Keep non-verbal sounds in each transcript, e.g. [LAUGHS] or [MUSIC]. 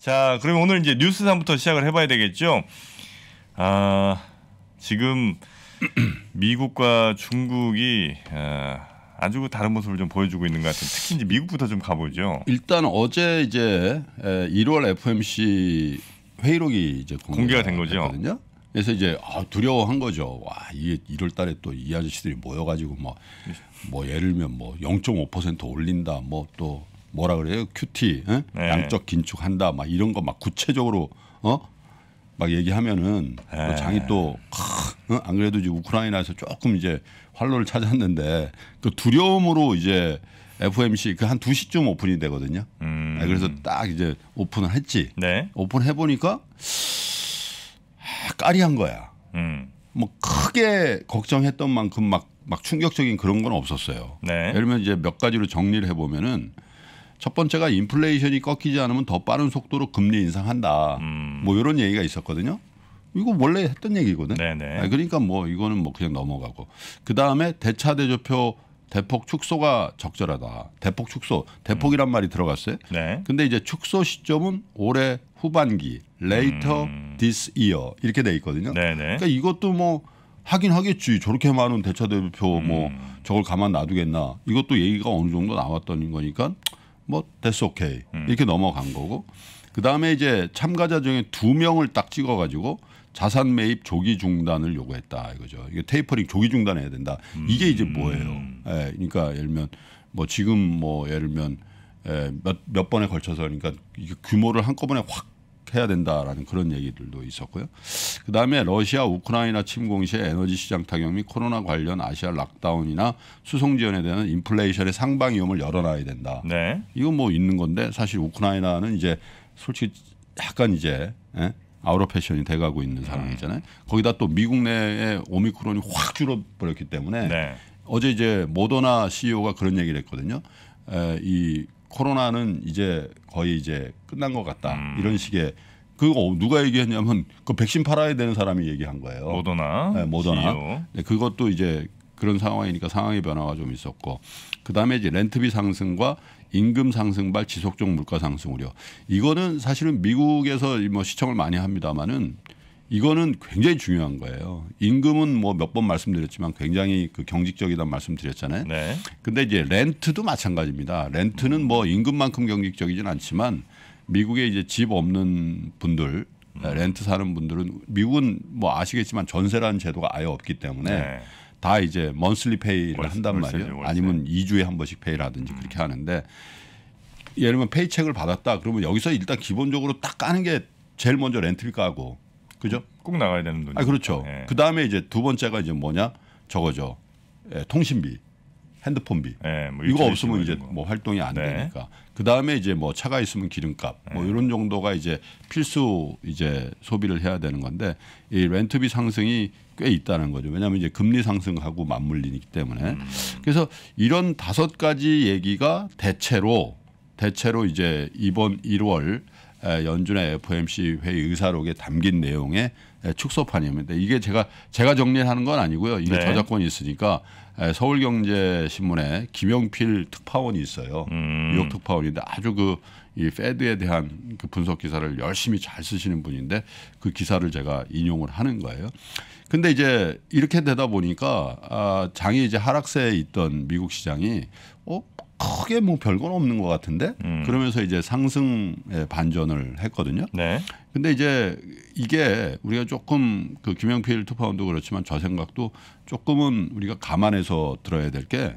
자, 그러면 오늘 이제 뉴스상부터 시작을 해봐야 되겠죠. 아, 지금 미국과 중국이 아, 아주 그 다른 모습을 좀 보여주고 있는 것 같은. 데 특히 이제 미국부터 좀 가보죠. 일단 어제 이제 1월 FMC 회의록이 이제 공개가, 공개가 된 거죠. 됐거든요. 그래서 이제 아, 두려워한 거죠. 와 이게 1월 달에 또 이 아저씨들이 모여가지고 뭐뭐 뭐 예를 들면 뭐 0.5% 올린다, 뭐또 뭐라 그래요? 큐티 예? 네. 양적 긴축한다 막 이런 거 막 구체적으로 어? 막 얘기하면은 또 네. 장이 또안 어? 그래도 이제 우크라이나에서 조금 이제 활로를 찾았는데 그 두려움으로 이제 FMC 그한2시쯤 오픈이 되거든요. 음. 네, 그래서 딱 이제 오픈을 했지. 네. 오픈해 보니까 아, 까리한 거야. 음. 뭐 크게 걱정했던 만큼 막, 막 충격적인 그런 건 없었어요. 네. 예를 들면 이제 몇 가지로 정리를 해보면은 첫 번째가 인플레이션이 꺾이지 않으면 더 빠른 속도로 금리 인상한다. 음. 뭐 이런 얘기가 있었거든요. 이거 원래 했던 얘기거든. 네네. 그러니까 뭐 이거는 뭐 그냥 넘어가고 그 다음에 대차 대조표 대폭 축소가 적절하다. 대폭 축소, 대폭이란 음. 말이 들어갔어요. 네. 근데 이제 축소 시점은 올해 후반기, later 음. this year 이렇게 돼 있거든요. 네네. 그러니까 이것도 뭐 하긴 하겠지. 저렇게 많은 대차 대조표 뭐 음. 뭐 저걸 가만 놔두겠나? 이것도 얘기가 어느 정도 나왔던 거니까 뭐 됐어 오케이 음. 이렇게 넘어간 거고 그 다음에 이제 참가자 중에 두 명을 딱 찍어가지고 자산 매입 조기 중단을 요구했다 이거죠. 이게 테이퍼링 조기 중단해야 된다. 이게 이제 음. 뭐예요? 예, 그러니까 예를 들면 뭐 지금 뭐 예를 들면 예, 몇, 몇 번에 걸쳐서 그러니까 이게 규모를 한꺼번에 확 해야 된다라는 그런 얘기들도 있었고요. 그다음에 러시아 우크라이나 침공 시에 에너지 시장 타격 및 코로나 관련 아시아 락다운이나 수송 지원에 대한 인플레이션의 상방 위험을 열어놔야 된다. 네. 이건 뭐 있는 건데 사실 우크라이나는 이제 솔직히 약간 이제 예? 아우러 패션이 돼가고 있는 상황이잖아요. 음. 거기다 또 미국 내에 오미크론이 확 줄어버렸기 때문에 네. 어제 이제 모더나 CEO가 그런 얘기를 했거든요. 에, 이 코로나는 이제 거의 이제 끝난 것 같다 음. 이런 식의 그거 어, 누가 얘기했냐면 그 백신 팔아야 되는 사람이 얘기한 거예요. 모더나, 네, 모더나. 네, 그것도 이제 그런 상황이니까 상황의 변화가 좀 있었고 그다음에 이제 렌트비 상승과 임금 상승발 지속적 물가 상승 우려 이거는 사실은 미국에서 뭐 시청을 많이 합니다마는 이거는 굉장히 중요한 거예요. 임금은 뭐 몇 번 말씀드렸지만 굉장히 그 경직적이다 말씀드렸잖아요. 네. 근데 이제 렌트도 마찬가지입니다. 렌트는 뭐 임금만큼 경직적이진 않지만 미국에 이제 집 없는 분들 음. 렌트 사는 분들은 미국은 뭐 아시겠지만 전세라는 제도가 아예 없기 때문에 네. 다 이제 먼슬리 페이를 월세, 한단 말이에요. 월세, 아니면 2주에 한 번씩 페이라든지 음. 그렇게 하는데 예를 들면 페이책을 받았다 그러면 여기서 일단 기본적으로 딱 까는 게 제일 먼저 렌트를 까고 그죠? 꼭 나가야 되는 돈이. 아 그렇죠. 네. 예. 그 다음에 이제 두 번째가 이제 뭐냐 저거죠. 예, 통신비, 핸드폰비. 네, 뭐 이거 없으면 이제 거. 뭐 활동이 안 네. 되니까. 그 다음에 이제 뭐 차가 있으면 기름값, 뭐 예. 이런 정도가 이제 필수 이제 소비를 해야 되는 건데 이 렌트비 상승이 꽤 있다는 거죠. 왜냐하면 이제 금리 상승하고 맞물리기 때문에. 음. 그래서 이런 다섯 가지 얘기가 대체로 대체로 이제 이번 1월 연준의 FOMC 회의 의사록에 담긴 내용의 축소판이었는데 이게 제가 제가 정리하는 건 아니고요. 이게 네. 저작권이 있으니까 서울경제신문에 김영필 특파원이 있어요. 음. 뉴욕 특파원인데 아주 그이 페드에 대한 그 분석 기사를 열심히 잘 쓰시는 분인데 그 기사를 제가 인용을 하는 거예요. 근데 이제 이렇게 되다 보니까 아, 장이 이제 하락세에 있던 미국 시장이 어 크게 뭐 별건 없는 것 같은데 음. 그러면서 이제 상승에 반전을 했거든요. 네. 근데 이제 이게 우리가 조금 그 김영필 투파운도 그렇지만 저 생각도 조금은 우리가 감안해서 들어야 될 게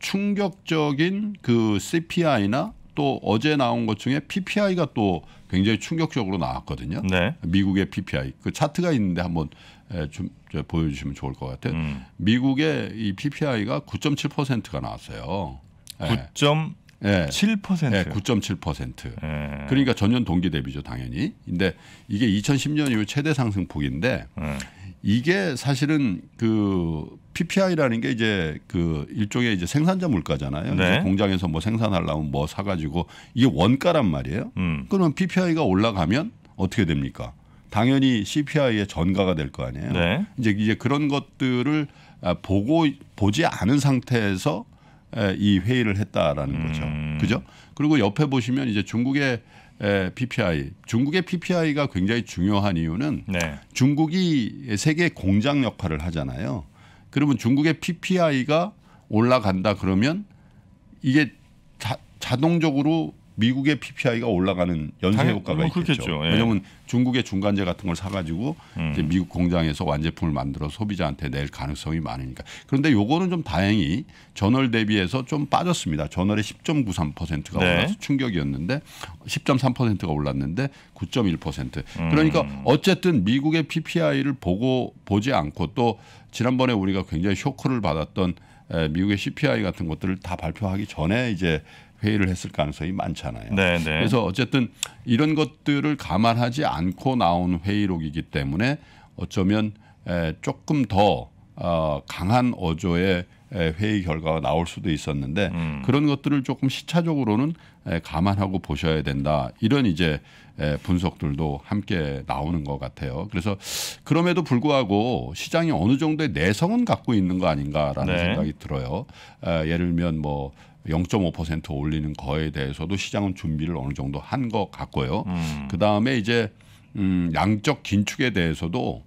충격적인 그 CPI나 또 어제 나온 것 중에 PPI가 또 굉장히 충격적으로 나왔거든요. 네. 미국의 PPI 그 차트가 있는데 한번 예, 좀 보여주시면 좋을 것 같아요. 음. 미국의 이 PPI가 9.7%가 나왔어요. 9. 예. 7%. 예, 9.7%. 예. 그러니까 전년 동기 대비죠, 당연히. 근데 이게 2010년 이후 최대 상승폭인데 예. 이게 사실은 그 PPI라는 게 이제 그 일종의 이제 생산자 물가잖아요. 네. 공장에서 뭐 생산하려면 뭐 사가지고 이게 원가란 말이에요. 음. 그러면 PPI가 올라가면 어떻게 됩니까? 당연히 CPI의 전가가 될 거 아니에요. 네. 이제 이제 그런 것들을 아, 보고 보지 않은 상태에서 이 회의를 했다라는 거죠. 음. 그죠? 그리고 옆에 보시면 이제 중국의 PPI, 중국의 PPI가 굉장히 중요한 이유는 네. 중국이 세계 공장 역할을 하잖아요. 그러면 중국의 PPI가 올라간다 그러면 이게 자, 자동적으로 미국의 PPI가 올라가는 연쇄 효과가 뭐 있겠죠. 예. 왜냐하면 중국의 중간재 같은 걸 사가지고 음. 이제 미국 공장에서 완제품을 만들어 소비자한테 낼 가능성이 많으니까. 그런데 요거는 좀 다행히 전월 대비해서 좀 빠졌습니다. 전월에 10.93%가 네. 올라서 충격이었는데 10.3%가 올랐는데 9.1%. 음. 그러니까 어쨌든 미국의 PPI를 보고 보지 않고 또 지난번에 우리가 굉장히 쇼크를 받았던 미국의 CPI 같은 것들을 다 발표하기 전에 이제 회의를 했을 가능성이 많잖아요. 네네. 네. 그래서 어쨌든 이런 것들을 감안하지 않고 나온 회의록이기 때문에 어쩌면 조금 더 어, 강한 어조의 회의 결과가 나올 수도 있었는데 음. 그런 것들을 조금 시차적으로는 감안하고 보셔야 된다 이런 이제 분석들도 함께 나오는 것 같아요. 그래서 그럼에도 불구하고 시장이 어느 정도의 내성은 갖고 있는 거 아닌가라는 네. 생각이 들어요. 예를 들면 뭐0.5% 올리는 거에 대해서도 시장은 준비를 어느 정도 한 것 같고요. 음. 그 다음에 이제 음, 양적 긴축에 대해서도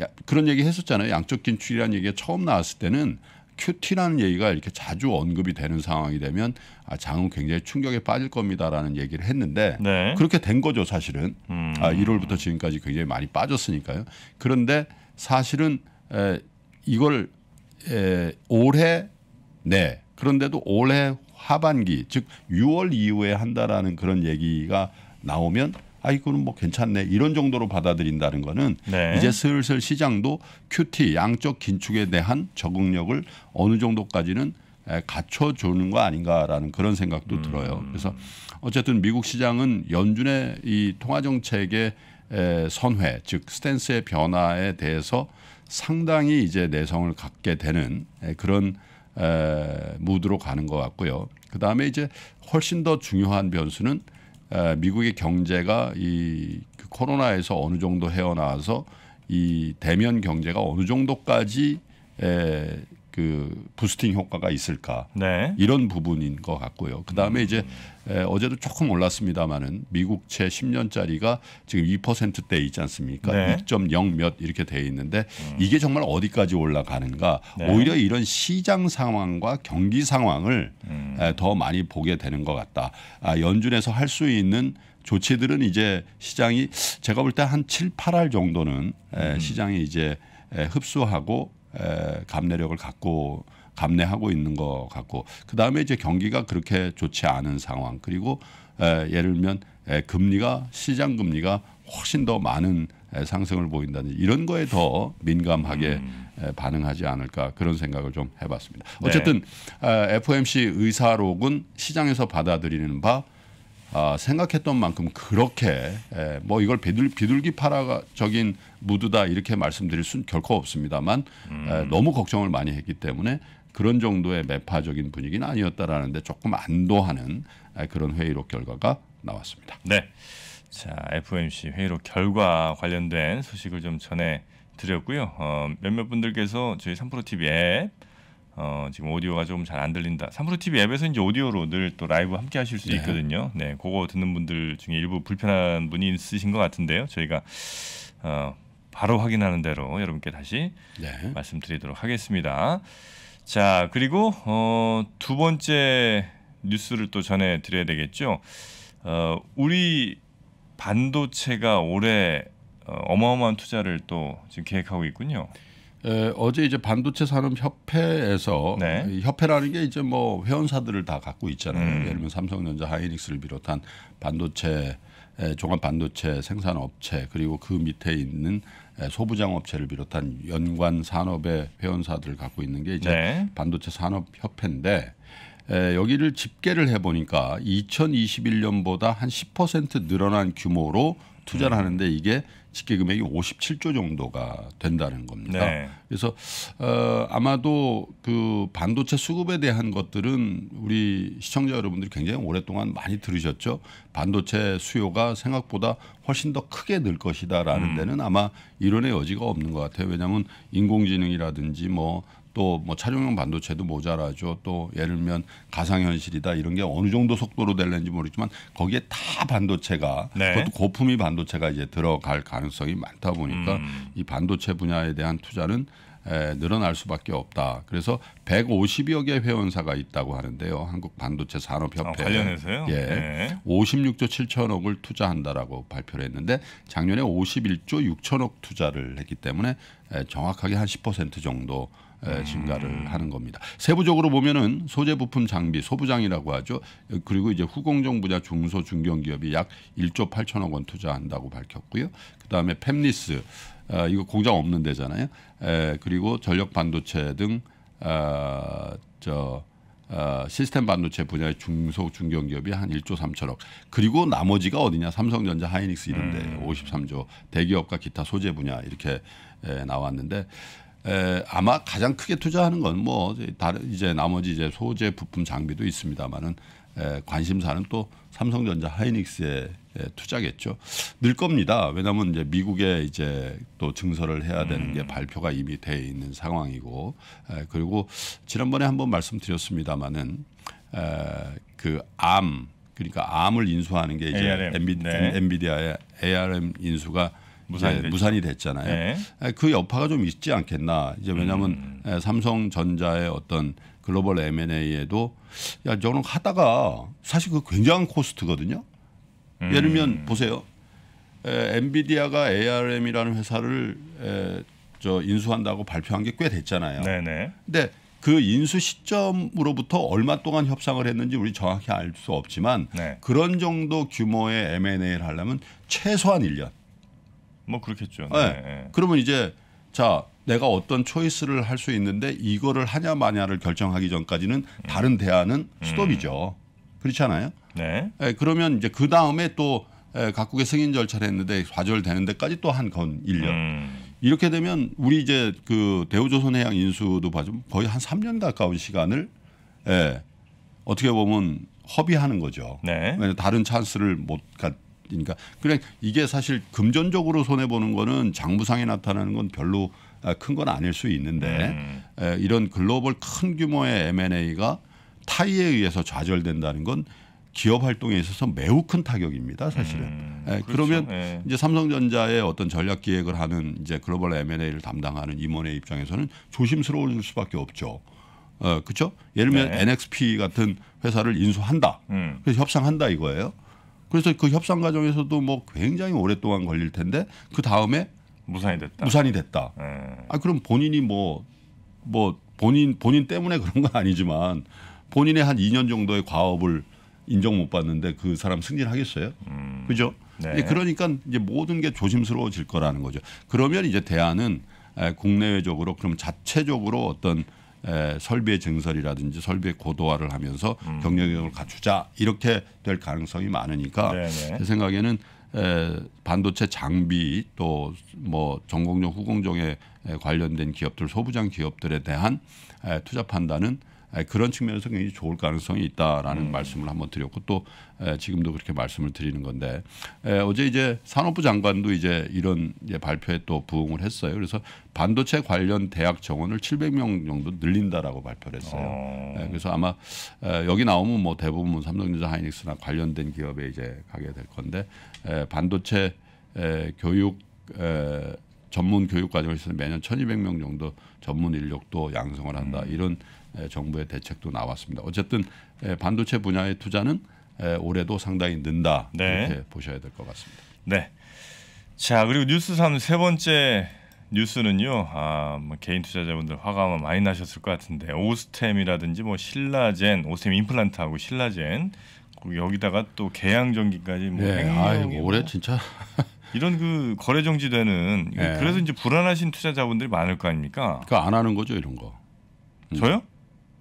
야, 그런 얘기 했었잖아요. 양적 긴축이라는 얘기가 처음 나왔을 때는 큐티라는 얘기가 이렇게 자주 언급이 되는 상황이 되면 아, 장은 굉장히 충격에 빠질 겁니다라는 얘기를 했는데 네. 그렇게 된 거죠 사실은 음. 아, 1월부터 지금까지 굉장히 많이 빠졌으니까요. 그런데 사실은 에, 이걸 에, 올해 내 그런데도 올해 하반기 즉 6월 이후에 한다라는 그런 얘기가 나오면 아 이거는 뭐 괜찮네 이런 정도로 받아들인다는 거는 네. 이제 슬슬 시장도 큐티 양적 긴축에 대한 적응력을 어느 정도까지는 갖춰주는 거 아닌가라는 그런 생각도 음. 들어요. 그래서 어쨌든 미국 시장은 연준의 이 통화 정책의 선회 즉 스탠스의 변화에 대해서 상당히 이제 내성을 갖게 되는 그런 에, 무드로 가는 것 같고요. 그 다음에 이제 훨씬 더 중요한 변수는 에, 미국의 경제가 이 그 코로나에서 어느 정도 헤어나와서 이 대면 경제가 어느 정도까지 에, 그 부스팅 효과가 있을까 네. 이런 부분인 것 같고요. 그 다음에 음. 이제 에, 예, 어제도 조금 올랐습니다마는 미국채 10년짜리가 지금 2%대 있지 않습니까? 네. 2.0 몇 이렇게 돼 있는데 음. 이게 정말 어디까지 올라가는가? 네. 오히려 이런 시장 상황과 경기 상황을 음. 에, 예, 더 많이 보게 되는 것 같다. 아, 연준에서 할 수 있는 조치들은 이제 시장이 제가 볼 때 한 7, 8할 정도는 예, 음. 에, 시장이 이제 에, 흡수하고 에, 감내력을 갖고 감내하고 있는 것 같고 그 다음에 이제 경기가 그렇게 좋지 않은 상황 그리고 에, 예를 들면 에, 금리가 시장 금리가 훨씬 더 많은 에, 상승을 보인다는 이런 거에 더 민감하게 음. 에, 반응하지 않을까 그런 생각을 좀 해봤습니다. 네. 어쨌든 네. 에, FOMC 의사록은 시장에서 받아들이는 바 아, 생각했던 만큼 그렇게 에, 뭐 이걸 비둘, 비둘기 파라적인 무드다 이렇게 말씀드릴 수는 결코 없습니다만 음. 에, 너무 걱정을 많이 했기 때문에 그런 정도의 매파적인 분위기는 아니었다라는데 조금 안도하는 아, 그런 회의록 결과가 나왔습니다. 네. 자, FOMC 회의록 결과 관련된 소식을 좀 전해 드렸고요. 어, 몇몇 분들께서 저희 3프로 TV 앱 어, 지금 오디오가 조금 잘안 들린다. 3프로 TV 앱에서 이제 오디오로 늘 또 라이브 함께 하실 수 네. 있거든요. 네, 그거 듣는 분들 중에 일부 불편한 분이 있으신 것 같은데요. 저희가 어, 바로 확인하는 대로 여러분께 다시 네. 말씀드리도록 하겠습니다. 자, 그리고 어, 두 번째 뉴스를 또 전해 드려야 되겠죠. 어, 우리 반도체가 올해 어, 마어마한 투자를 또 지금 계획하고 있군요. 에, 어제 이제 반도체 산업 협회에서 네. 협회라는 게 이제 뭐 회원사들을 다 갖고 있잖아요. 음. 예를 들면 삼성전자, 하이닉스를 비롯한 반도체 종합 반도체 생산 업체 그리고 그 밑에 있는 소부장 업체를 비롯한 연관 산업의 회원사들을 갖고 있는 게 이제 네. 반도체 산업 협회인데 에, 여기를 집계를 해보니까 2021년보다 한 10% 늘어난 규모로 투자를 음. 하는데 이게 집계 금액이 57조 정도가 된다는 겁니다. 네. 그래서 어, 아마도 그 반도체 수급에 대한 것들은 우리 시청자 여러분들이 굉장히 오랫동안 많이 들으셨죠. 반도체 수요가 생각보다 훨씬 더 크게 늘 것이다라는 음. 데는 아마 이론의 여지가 없는 것 같아요. 왜냐하면 인공지능이라든지 뭐 또뭐 차량용 반도체도 모자라죠. 또 예를 들면 가상현실이다 이런 게 어느 정도 속도로 될는지 모르지만 거기에 다 반도체가 네. 그것도 고품위 반도체가 이제 들어갈 가능성이 많다 보니까 음. 이 반도체 분야에 대한 투자는 에, 늘어날 수밖에 없다. 그래서 150여 개 회원사가 있다고 하는데요. 한국 반도체 산업협회 아, 관련해서요. 예, 네. 56조 7천억을 투자한다라고 발표를 했는데 작년에 51조 6천억 투자를 했기 때문에 에, 정확하게 한 10% 정도 증가를 하는 겁니다. 세부적으로 보면은 소재 부품 장비 소부장이라고 하죠. 그리고 이제 후공정 분야 중소 중견 기업이 약 1조 8천억 원 투자한다고 밝혔고요. 그다음에 펩리스 아, 이거 공장 없는 데잖아요. 에, 그리고 전력 반도체 등저 아, 어, 아, 시스템 반도체 분야의 중소 중견 기업이 한 1조 3천억. 그리고 나머지가 어디냐? 삼성전자, 하이닉스 이런데 음. 53조. 대기업과 기타 소재 분야 이렇게 에, 나왔는데 에, 아마 가장 크게 투자하는 건 뭐 다른 이제 나머지 이제 소재 부품 장비도 있습니다만은 에, 관심사는 또 삼성전자 하이닉스에 에, 투자겠죠. 늘 겁니다. 왜냐하면 이제 미국에 이제 또 증설을 해야 되는 게 음. 발표가 이미 돼 있는 상황이고 에, 그리고 지난번에 한번 말씀드렸습니다만은 그 암 그러니까 암을 인수하는 게 이제 ARM. 엔비, 네. 엔비디아의 ARM 인수가 무산이, 예, 네. 무산이 됐잖아요. 예. 그 여파가 좀 있지 않겠나. 이제 왜냐하면 음. 삼성전자의 어떤 글로벌 M&A에도 야 저는 하다가 사실 그 굉장한 코스트거든요. 음. 예를 들면 보세요. 에, 엔비디아가 ARM이라는 회사를 에, 저 인수한다고 발표한 게 꽤 됐잖아요. 네네. 네. 근데 그 인수 시점으로부터 얼마 동안 협상을 했는지 우리 정확히 알 수 없지만 네. 그런 정도 규모의 M&A를 하려면 최소한 1년. 뭐 그렇겠죠. 네. 네. 네. 그러면 이제 자 내가 어떤 초이스를 할 수 있는데 이거를 하냐 마냐를 결정하기 전까지는 음. 다른 대안은 수톱이죠. 음. 그렇잖아요 네. 네. 그러면 이제 그 다음에 또 예, 각국의 승인 절차를 했는데 좌절되는 데까지 또 한건1년 음. 이렇게 되면 우리 이제 그 대우조선해양 인수도 봐주면 거의 한3년 가까운 시간을 예, 어떻게 보면 허비하는 거죠. 네. 다른 찬스를 못 갖. 그러니까 그냥 이게 사실 금전적으로 손해 보는 거는 장부상에 나타나는 건 별로 아, 큰건 아닐 수 있는데 음. 이런 글로벌 큰 규모의 M&A가 타이에 의해서 좌절된다는 건 기업 활동에 있어서 매우 큰 타격입니다, 사실은. 음, 예, 그렇죠. 그러면 예. 이제 삼성전자의 어떤 전략 기획을 하는 이제 글로벌 M&A를 담당하는 임원의 입장에서는 조심스러울 수밖에 없죠. 어, 그렇죠? 예를 들면 네. NXP 같은 회사를 인수한다. 음. 그래서 협상한다 이거예요. 그래서 그 협상 과정에서도 뭐 굉장히 오랫동안 걸릴 텐데 그 다음에 무산이 됐다. 무산이 됐다. 네. 아 그럼 본인이 뭐뭐 뭐 본인 본인 때문에 [LAUGHS] 그런 건 아니지만 본인의 한 2년 정도의 과업을 인정 못 받는데 그 사람 승진하겠어요? 음. 그죠? 네. 그러니까 이제 모든 게 조심스러워질 거라는 거죠. 그러면 이제 대안은 국내외적으로 그럼 자체적으로 어떤 에, 설비의 증설이라든지 설비의 고도화를 하면서 음. 경쟁력을 갖추자 이렇게 될 가능성이 많으니까 네네. 네. 제 생각에는 에, 반도체 장비 또 뭐 전공용 후공정에 관련된 기업들 소부장 기업들에 대한 에, 투자 판단은 그런 측면에서 굉장히 좋을 가능성이 있다라는 음. 말씀을 한번 드렸고 또 지금도 그렇게 말씀을 드리는 건데 어제 이제 산업부 장관도 이제 이런 발표에 또 부응을 했어요. 그래서 반도체 관련 대학 정원을 700명 정도 늘린다라고 발표를 했어요. 어. 그래서 아마 여기 나오면 뭐 대부분 삼성전자 하이닉스나 관련된 기업에 이제 가게 될 건데 반도체 교육 전문 교육 과정에서 매년 1,200명 정도 전문 인력도 양성을 한다. 음. 이런 정부의 대책도 나왔습니다. 어쨌든 반도체 분야의 투자는 올해도 상당히 는다 네. 이렇게 보셔야 될 것 같습니다. 네. 자 그리고 뉴스 3세 번째 뉴스는요. 아, 뭐 개인 투자자분들 화가 많이 나셨을 것 같은데 오스템이라든지 뭐 신라젠, 오스템 임플란트하고 신라젠 그리고 여기다가 또 계양 전기까지 뭐 네, 아이고, 올해 진짜 [LAUGHS] 이런 그 거래 정지되는 네. 그래서 이제 불안하신 투자자분들이 많을 거 아닙니까? 그 안 하는 거죠 이런 거. 음. 저요?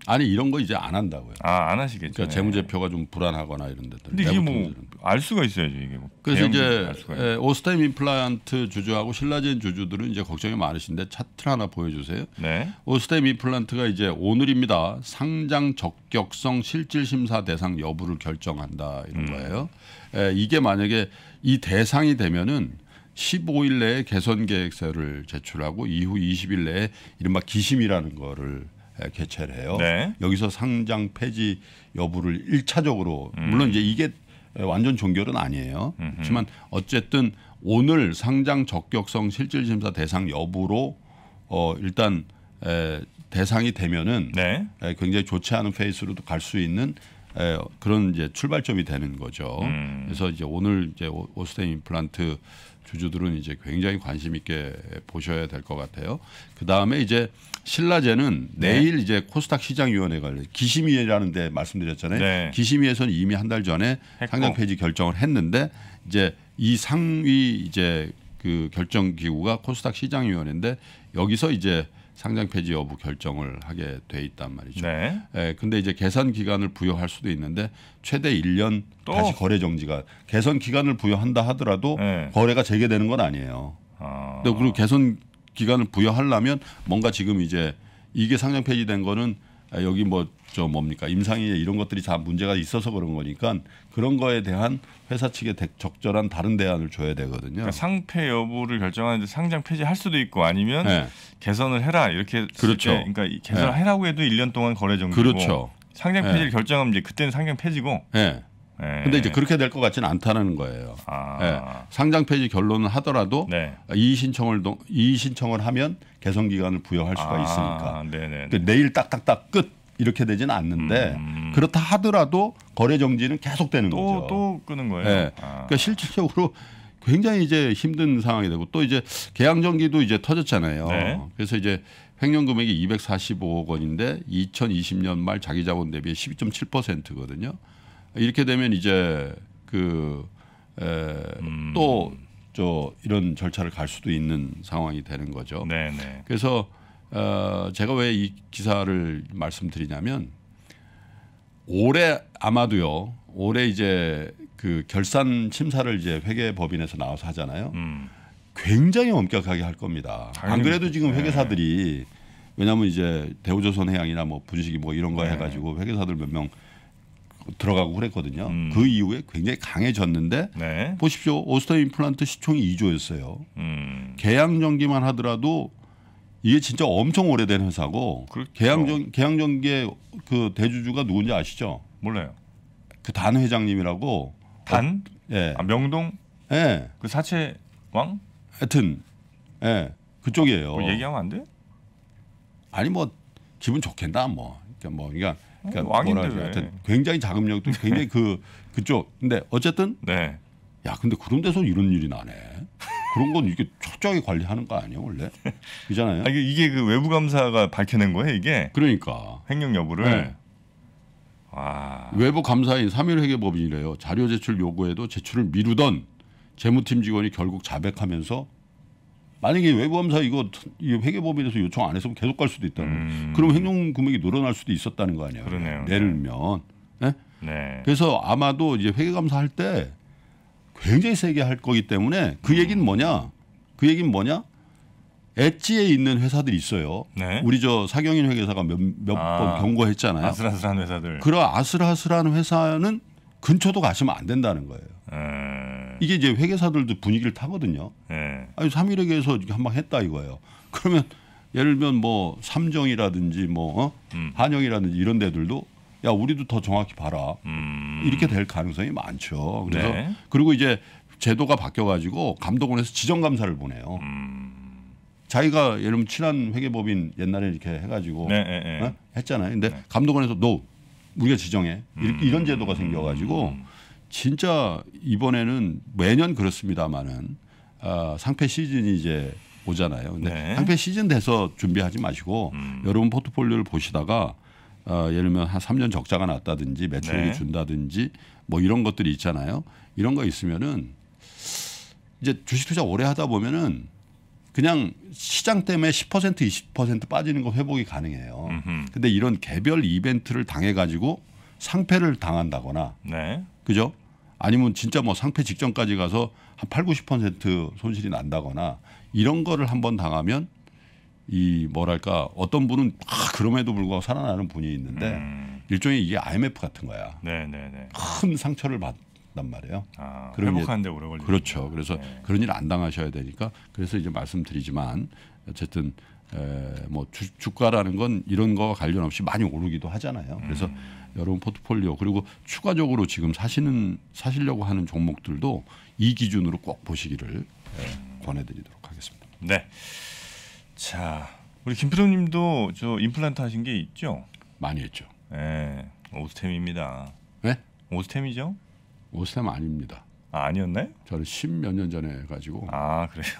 아니 이런 거 이제 안 한다고요. 아안 하시겠죠. 그러니까 네. 재무제표가 좀 불안하거나 이런 데들. 근데 이게 뭐 알 수가 있어야죠 이게 뭐. 그래서 이제 에, 예, 오스템 임플란트 주주하고 신라젠 주주들은 이제 걱정이 많으신데 차트를 하나 보여주세요. 네. 오스템 임플란트가 이제 오늘입니다. 상장 적격성 실질 심사 대상 여부를 결정한다 이런 음. 거예요. 에, 예, 이게 만약에 이 대상이 되면은 15일 내에 개선 계획서를 제출하고 이후 20일 내에 이른바 기심이라는 거를 예, 개최를 해요. 네. 여기서 상장 폐지 여부를 1차적으로 음. 물론 이제 이게 완전 종결은 아니에요. 음 그렇지만 어쨌든 오늘 상장 적격성 실질 심사 대상 여부로 어 일단 에, 대상이 되면은 네. 에, 굉장히 좋지 않은 페이스로도 갈 수 있는 에, 그런 이제 출발점이 되는 거죠. 음. 그래서 이제 오늘 이제 오스템 임플란트 주주들은 이제 굉장히 관심 있게 보셔야 될 것 같아요. 그 다음에 이제 신라제는 네. 내일 이제 코스닥 시장위원회가 기심위라는 데 말씀드렸잖아요. 네. 기심위에서는 이미 한 달 전에 상장 폐지 결정을 했는데 이제 이 상위 이제 그 결정 기구가 코스닥 시장위원회인데 여기서 이제 상장 폐지 여부 결정을 하게 돼 있단 말이죠. 네. 예, 근데 이제 개선 기간을 부여할 수도 있는데 최대 1년 또? 다시 거래 정지가 개선 기간을 부여한다 하더라도 네. 거래가 재개되는 건 아니에요. 아. 그리고 개선 기간을 부여하려면 뭔가 지금 이제 이게 상장 폐지된 거는 아, 여기 뭐저 뭡니까 임상위 이런 것들이 다 문제가 있어서 그런 거니까 그런 거에 대한 회사 측에 적절한 다른 대안을 줘야 되거든요. 그러니까 상폐 여부를 결정하는데 상장 폐지할 수도 있고 아니면 네. 개선을 해라 이렇게 그렇죠. 때, 그러니까 개선을 네. 해라고 해도 1년 동안 거래 정지고 그렇죠. 상장 폐지를 네. 결정하면 이제 그때는 상장 폐지고 네. 그런데 예. 이제 그렇게 될 것 같지는 않다는 거예요. 아. 네. 상장 폐지 결론은 하더라도 네. 이의 신청을 이의 신청을 하면 개선 기간을 부여할 수가 아. 있으니까 그 내일 딱딱딱 끝 이렇게 되지는 않는데 음, 음. 그렇다 하더라도 거래 정지는 계속되는 또, 거죠. 또 끄는 거예요. 네. 아. 그러니까 실질적으로 굉장히 이제 힘든 상황이 되고 또 이제 계약정기도 이제 터졌잖아요. 그래서 이제 횡령 금액이 245억 원인데 2020년 말 자기 자본 대비 12.7%거든요. 이렇게 되면 이제 그또 음. 저 이런 절차를 갈 수도 있는 상황이 되는 거죠. 네네. 네. 그래서 어 제가 왜 이 기사를 말씀드리냐면 올해 아마도요. 올해 이제 그 결산 심사를 이제 회계법인에서 나와서 하잖아요. 음. 굉장히 엄격하게 할 겁니다. 안 그래도 지금 네. 회계사들이 네. 왜냐하면 이제 대우조선해양이나 뭐 분식이 뭐 이런 거 네. 해가지고 회계사들 몇명 들어가고 그랬거든요. 음. 그 이후에 굉장히 강해졌는데 네. 보십시오. 오스터 임플란트 시총이 2조였어요. 음. 계양전기만 하더라도 이게 진짜 엄청 오래된 회사고 그렇죠. 계양전기의그 대주주가 누군지 아시죠? 몰라요. 그 단 회장님이라고 단? 어, 예. 아, 명동? 예. 그 사채왕? 하여튼 예. 그쪽이에요. 뭐 얘기하면 안 돼? 아니 뭐 기분 좋겠다 뭐. 그러니까 뭐 그러니까 그러니까 어, 왕인데 굉장히 자금력도 굉장히 그 [LAUGHS] 그쪽. 근데 어쨌든 네. 야 근데 그런 데서 이런 일이 나네. 그런 건 이게 철저하게 관리하는 거 아니에요 원래? 이잖아요. 아, 이게, 이게 그 외부 감사가 밝혀낸 거예요 이게? 그러니까 횡령 여부를. 네. 와. 외부 감사인 3일 회계법인이래요. 자료 제출 요구에도 제출을 미루던 재무팀 직원이 결국 자백하면서 만약에 외부검사 이거 회계법에 인서 요청 안 했으면 계속 갈 수도 있다는 거예요. 음. 그럼 횡령 금액이 늘어날 수도 있었다는 거 아니에요. 내를면 네? 예? 네. 그래서 아마도 이제 회계감사 할 때 굉장히 세게 할 거기 때문에 그 음. 얘기는 뭐냐? 그 얘기는 뭐냐? 엣지에 있는 회사들이 있어요. 네? 우리 저 사경인 회계사가 몇번 아, 경고했잖아요. 아슬아슬한 회사들. 그런 아슬아슬한 회사는 근처도 가시면 안 된다는 거예요. 네. 네. 이게 이제 회계사들도 분위기를 타거든요. 네. 아니 삼일회계에서 한 방 했다 이거예요. 그러면 예를 들면 뭐 삼정이라든지 뭐 어? 음. 한영이라든지 이런 데들도 야 우리도 더 정확히 봐라 음. 이렇게 될 가능성이 많죠. 그래서 네. 그리고 이제 제도가 바뀌어가지고 감독원에서 지정 감사를 보내요. 음. 자기가 예를 들면 친한 회계법인 옛날에 이렇게 해가지고 네, 네, 네. 어? 했잖아요. 근데 네. 감독원에서 노 no, 우리가 지정해 음. 이런 제도가 생겨가지고. 음. 진짜 이번에는 매년 그렇습니다마는 어, 상패 시즌이 이제 오잖아요. 근데 네. 상패 시즌 돼서 준비하지 마시고 음. 여러분 포트폴리오를 보시다가 어, 예를 들면 한 3년 적자가 났다든지 매출액이 네. 준다든지 뭐 이런 것들이 있잖아요. 이런 거 있으면은 이제 주식 투자 오래 하다 보면은 그냥 시장 때문에 10% 20% 빠지는 거 회복이 가능해요. 음흠. 근데 이런 개별 이벤트를 당해 가지고 상패를 당한다거나 네. 그죠? 아니면 진짜 뭐 상패 직전까지 가서 한 8, 90% 손실이 난다거나 이런 거를 한번 당하면 이 뭐랄까 어떤 분은 아, 그럼에도 불구하고 살아나는 분이 있는데 음. 일종의 이게 IMF 같은 거야. 네네네. 네, 네. 큰 상처를 받단 말이에요. 아, 회복하는데 오래 걸리 그렇죠. 그래서 네. 그런 일 안 당하셔야 되니까 그래서 이제 말씀드리지만 어쨌든 뭐 주, 주가라는 건 이런 거와 관련 없이 많이 오르기도 하잖아요. 그래서 음. 여러분 포트폴리오 그리고 추가적으로 지금 사시는 사시려고 하는 종목들도 이 기준으로 꼭 보시기를 권해드리도록 하겠습니다. 네. 자 우리 김프로님도 저 임플란트 하신 게 있죠? 많이 했죠. 네, 오스템입니다. 네? 오스템이죠? 오스템 아닙니다. 아, 아니었나요? 저는 십몇 년 전에 가지고아 그래요.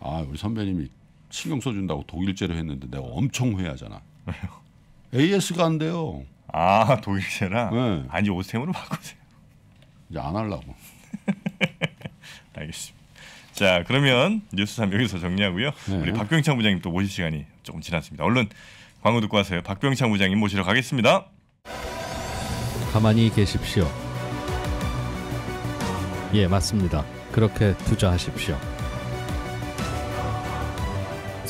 아 우리 선배님이 신경 써준다고 독일제로 했는데 내가 엄청 후회하잖아. 왜요? AS가 안 돼요. 아 독일제랑 네. 아니 오세훈으로 바꾸세요. 이제 안 하려고. [LAUGHS] 알겠습니다. 자 그러면 뉴스 3 여기서 정리하고요. 네. 우리 박병창 부장님 또 모실 시간이 조금 지났습니다. 얼른 광고 듣고 하세요. 박병창 부장님 모시러 가겠습니다. 가만히 계십시오. 예 맞습니다. 그렇게 투자하십시오.